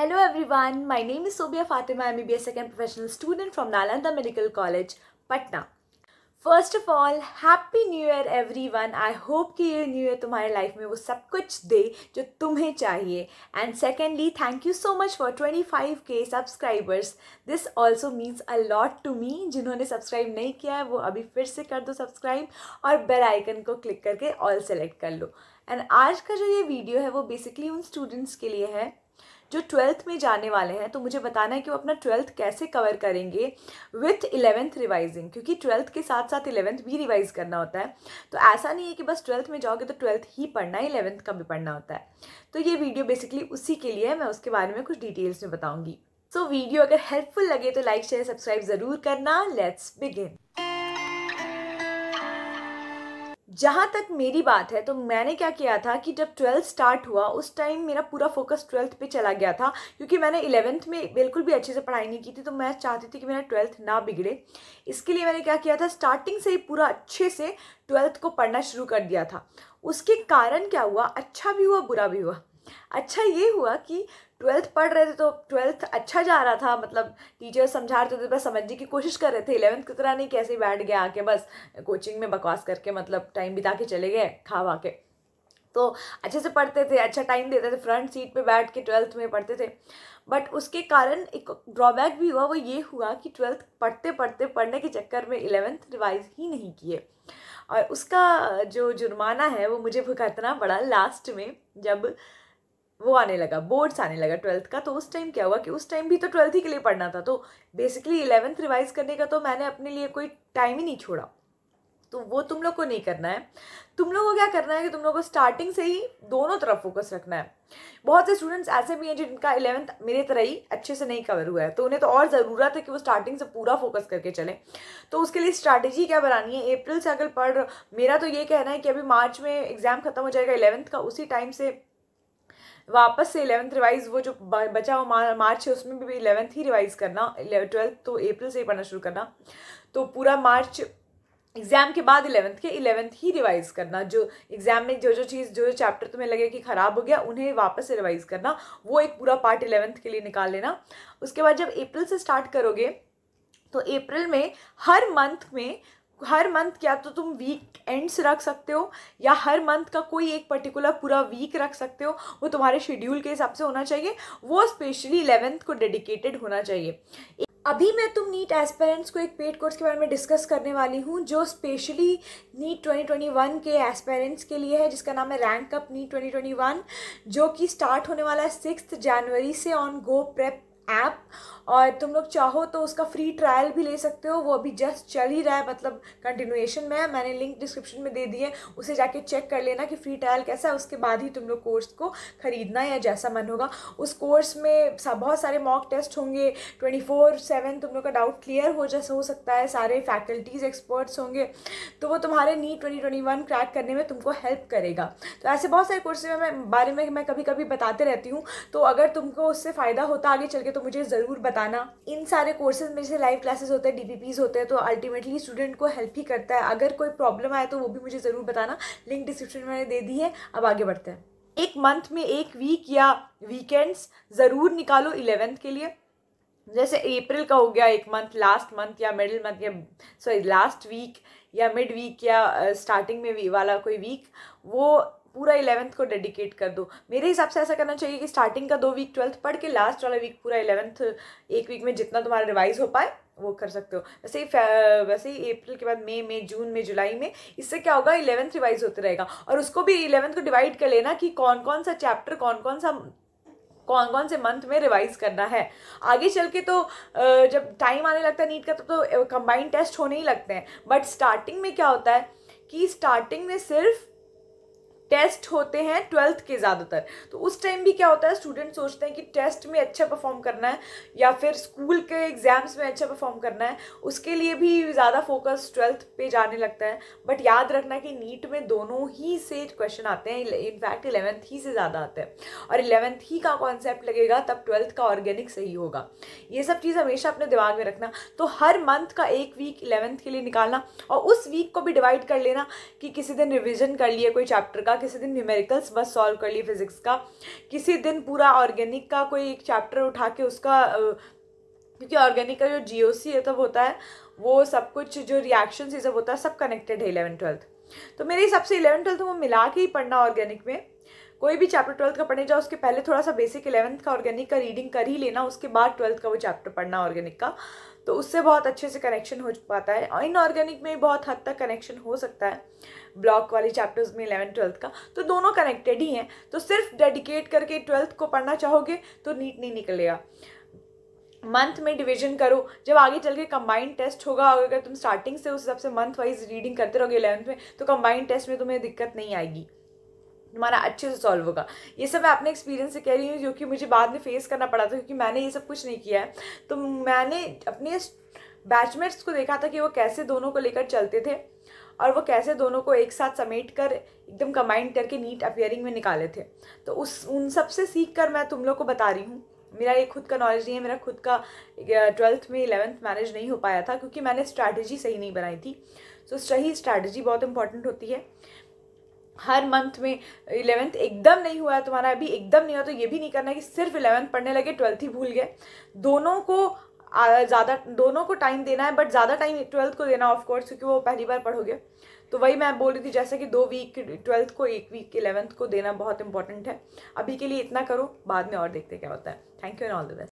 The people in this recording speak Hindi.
hello everyone my name is Sobia Fatima M B second professional student from Nalanda medical college Patna first of all happy new year everyone I hope कि ये न्यू ईयर तुम्हारे लाइफ में वो सब कुछ दे जो तुम्हें चाहिए and secondly thank you so much for twenty five के subscribers this also means a lot to me जिन्होंने सब्सक्राइब नहीं किया है वो अभी फिर से कर दो सब्सक्राइब और बेल आइकन को क्लिक करके ऑल सेलेक्ट कर लो एंड आज का जो ये वीडियो है वो बेसिकली उन स्टूडेंट्स के लिए है जो ट्वेल्थ में जाने वाले हैं तो मुझे बताना है कि वो अपना ट्वेल्थ कैसे कवर करेंगे विथ इलेवेंथ रिवाइजिंग क्योंकि ट्वेल्थ के साथ साथ इलेवेंथ भी रिवाइज़ करना होता है तो ऐसा नहीं है कि बस ट्वेल्थ में जाओगे तो ट्वेल्थ ही पढ़ना है इलेवेंथ का भी पढ़ना होता है तो ये वीडियो बेसिकली उसी के लिए है मैं उसके बारे में कुछ डिटेल्स में बताऊँगी सो so, वीडियो अगर हेल्पफुल लगे तो लाइक शेयर सब्सक्राइब ज़रूर करना लेट्स बिगिन जहाँ तक मेरी बात है तो मैंने क्या किया था कि जब ट्वेल्थ स्टार्ट हुआ उस टाइम मेरा पूरा फोकस ट्वेल्थ पे चला गया था क्योंकि मैंने इलेवेंथ में बिल्कुल भी अच्छे से पढ़ाई नहीं की थी तो मैं चाहती थी कि मेरा ट्वेल्थ ना बिगड़े इसके लिए मैंने क्या किया था स्टार्टिंग से ही पूरा अच्छे से ट्वेल्थ को पढ़ना शुरू कर दिया था उसके कारण क्या हुआ अच्छा भी हुआ बुरा भी हुआ अच्छा ये हुआ कि ट्वेल्थ पढ़ रहे थे तो ट्वेल्थ अच्छा जा रहा था मतलब टीचर समझा रहे थे तो बस समझने की कोशिश कर रहे थे इलेवंथ की तरह नहीं कैसे बैठ गया आके बस कोचिंग में बकवास करके मतलब टाइम बिता के चले गए खा वा के तो अच्छे से पढ़ते थे अच्छा टाइम देते थे फ्रंट सीट पे बैठ के ट्वेल्थ में पढ़ते थे बट उसके कारण एक ड्रॉबैक भी हुआ वो ये हुआ कि ट्वेल्थ पढ़ते पढ़ते पढ़ने के चक्कर में इलेवेंथ रिवाइज ही नहीं किए और उसका जो जुर्माना है वो मुझे भुगतना पड़ा लास्ट में जब वो आने लगा बोर्ड्स आने लगा ट्वेल्थ का तो उस टाइम क्या हुआ कि उस टाइम भी तो ट्वेल्थ ही के लिए पढ़ना था तो बेसिकली इलेवेंथ रिवाइज़ करने का तो मैंने अपने लिए कोई टाइम ही नहीं छोड़ा तो वो तुम लोग को नहीं करना है तुम लोग को क्या करना है कि तुम लोग को स्टार्टिंग से ही दोनों तरफ फोकस रखना है बहुत से स्टूडेंट्स ऐसे भी हैं जिनका इलेवंथ मेरे तरह ही अच्छे से नहीं कवर हुआ है तो उन्हें तो और ज़रूरत है कि वो स्टार्टिंग से पूरा फोकस करके चलें तो उसके लिए स्ट्रैटेजी क्या बनानी है अप्रैल से अगर पढ़ मेरा तो ये कहना है कि अभी मार्च में एग्ज़ाम खत्म हो जाएगा इलेवंथ का उसी टाइम से वापस से इलेवंथ रिवाइज वो जो बचा हुआ मार्च है उसमें भी इलेवंथ ही रिवाइज़ करना ट्वेल्थ तो अप्रैल से ही पढ़ना शुरू करना तो पूरा मार्च एग्ज़ाम के बाद इलेवंथ के इलेवंथ ही रिवाइज़ करना जो एग्ज़ाम में जो जो चीज़ जो जो चैप्टर तुम्हें लगे कि ख़राब हो गया उन्हें वापस से रिवाइज़ करना वो एक पूरा पार्ट इलेवंथ के लिए निकाल लेना उसके बाद जब अप्रैल से स्टार्ट करोगे तो अप्रैल में हर मंथ में हर मंथ क्या तो तुम वीक एंड्स रख सकते हो या हर मंथ का कोई एक पर्टिकुलर पूरा वीक रख सकते हो वो तुम्हारे शेड्यूल के हिसाब से होना चाहिए वो स्पेशली इलेवेंथ को डेडिकेटेड होना चाहिए अभी मैं तुम नीट एस्पेरेंट्स को एक पेड कोर्स के बारे में डिस्कस करने वाली हूँ जो स्पेशली नीट 2021 के एस्पेरेंट्स के लिए है जिसका नाम है रैंक अप नीट 2021 जो कि स्टार्ट होने वाला है सिक्स जनवरी से ऑन गो प्रेप ऐप और तुम लोग चाहो तो उसका फ्री ट्रायल भी ले सकते हो वो अभी जस्ट चल ही रहा है मतलब कंटिन्यूएशन में है मैंने लिंक डिस्क्रिप्शन में दे दी है उसे जाके चेक कर लेना कि फ्री ट्रायल कैसा है उसके बाद ही तुम लोग कोर्स को ख़रीदना या जैसा मन होगा उस कोर्स में बहुत सारे मॉक टेस्ट होंगे ट्वेंटी फोर सेवन तुम लोग का डाउट क्लियर हो जैसा हो सकता है सारे फैकल्टीज़ एक्सपर्ट्स होंगे तो वो तुम्हारे NEET twenty twenty one crack करने में तुमको हेल्प करेगा तो ऐसे बहुत सारे कोर्सेज में बारे में मैं कभी कभी बताते रहती हूँ तो अगर तुमको उससे फ़ायदा होता आगे चल के तो तो मुझे ज़रूर बताना इन सारे कोर्सेज में से लाइव क्लासेस होते हैं डी होते हैं तो अल्टीमेटली स्टूडेंट को हेल्प ही करता है अगर कोई प्रॉब्लम आए तो वो भी मुझे ज़रूर बताना लिंक डिस्क्रिप्शन में मैंने दे दी है अब आगे बढ़ते हैं एक मंथ में एक वीक या वीकेंड्स ज़रूर निकालो इलेवेंथ के लिए जैसे अप्रैल का हो गया एक मंथ लास्ट मंथ या मिडिल मंथ या सॉरी लास्ट वीक या मिड वीक या स्टार्टिंग में वाला कोई वीक वो पूरा इलेवंथ को डेडिकेट कर दो मेरे हिसाब से ऐसा करना चाहिए कि स्टार्टिंग का दो वीक ट्वेल्थ पढ़ के लास्ट वाला वीक पूरा इलेवंथ एक वीक में जितना तुम्हारा रिवाइज हो पाए वो कर सकते हो वैसे ही वैसे ही अप्रैल के बाद मई में जून में जुलाई में इससे क्या होगा इलेवंथ रिवाइज होते रहेगा और उसको भी इलेवंथ को डिवाइड कर लेना कि कौन कौन सा चैप्टर कौन कौन सा कौन कौन से मंथ में रिवाइज करना है आगे चल के तो जब टाइम आने लगता है नीट का तो, तो कंबाइंड टेस्ट होने ही लगते हैं बट स्टार्टिंग में क्या होता है कि स्टार्टिंग में सिर्फ टेस्ट होते हैं ट्वेल्थ के ज़्यादातर तो उस टाइम भी क्या होता है स्टूडेंट सोचते हैं कि टेस्ट में अच्छा परफॉर्म करना है या फिर स्कूल के एग्ज़ाम्स में अच्छा परफॉर्म करना है उसके लिए भी ज़्यादा फोकस ट्वेल्थ पे जाने लगता है बट याद रखना कि नीट में दोनों ही से क्वेश्चन आते हैं इनफैक्ट इलेवेंथ ही से ज़्यादा आते हैं और इलेवेंथ ही का कॉन्सेप्ट लगेगा तब ट्वेल्थ का ऑर्गेनिक सही होगा ये सब चीज़ हमेशा अपने दिमाग में रखना तो हर मंथ का एक वीक इलेवेंथ के लिए निकालना और उस वीक को भी डिवाइड कर लेना कि किसी दिन रिविज़न कर लिया कोई चैप्टर का किसी दिन न्यूमेरिकल्स बस सॉल्व कर ली फिज़िक्स का किसी दिन पूरा ऑर्गेनिक का कोई एक चैप्टर उठा के उसका क्योंकि ऑर्गेनिक का जो जी ओ सी है तब होता है वो सब कुछ जो रिएक्शन ये सब होता है सब कनेक्टेड है इलेवन ट्वेल्थ तो मेरे हिसाब से इलेवन ट्वेल्थ वो मिला के ही पढ़ना ऑर्गेनिक में कोई भी चैप्टर ट्वेल्थ का पढ़ने जाओ उसके पहले थोड़ा सा बेसिक इलेवंथ का ऑर्गेनिक का रीडिंग कर ही लेना उसके बाद ट्वेल्थ का वो चैप्टर पढ़ना ऑर्गेनिक का तो उससे बहुत अच्छे से कनेक्शन हो पाता है और इनऑर्गेनिक में बहुत हद तक कनेक्शन हो सकता है ब्लॉक वाले चैप्टर्स में इलेवन ट्वेल्थ का तो दोनों कनेक्टेड ही हैं तो सिर्फ डेडिकेट करके ट्वेल्थ को पढ़ना चाहोगे तो नीट नहीं निकलेगा मंथ में डिवीजन करो जब आगे चल के कंबाइंड टेस्ट होगा और अगर तुम स्टार्टिंग से उस हिसाब से मंथ वाइज रीडिंग करते रहोगे इलेवंथ में तो कंबाइंड टेस्ट में तुम्हें दिक्कत नहीं आएगी तुम्हारा अच्छे से सॉल्व होगा ये सब मैं अपने एक्सपीरियंस से कह रही हूँ जो कि मुझे बाद में फेस करना पड़ा था क्योंकि मैंने ये सब कुछ नहीं किया है तो मैंने अपने बैचमेट्स को देखा था कि वो कैसे दोनों को लेकर चलते थे और वो कैसे दोनों को एक साथ समेट कर एकदम कंबाइंड करके नीट अपेयरिंग में निकाले थे तो उस उन सब से सीख कर मैं तुम लोग को बता रही हूँ मेरा ये खुद का नॉलेज नहीं है मेरा खुद का ट्वेल्थ में इलेवेंथ मैनेज नहीं हो पाया था क्योंकि मैंने स्ट्रैटेजी सही नहीं बनाई थी सो तो so, सही स्ट्रैटेजी बहुत इंपॉर्टेंट होती है हर मंथ में इलेवेंथ एकदम नहीं हुआ है तुम्हारा अभी एकदम नहीं हुआ तो ये भी नहीं करना कि सिर्फ इलेवेंथ पढ़ने लगे ट्वेल्थ ही भूल गए दोनों को ज़्यादा दोनों को टाइम देना है बट ज़्यादा टाइम ट्वेल्थ को देना ऑफ कोर्स क्योंकि वो पहली बार पढ़ोगे तो वही मैं बोल रही थी जैसे कि दो वीक ट्वेल्थ को एक वीक इलेवंथ को देना बहुत इंपॉर्टेंट है अभी के लिए इतना करो बाद में और देखते क्या होता है thank you and all the best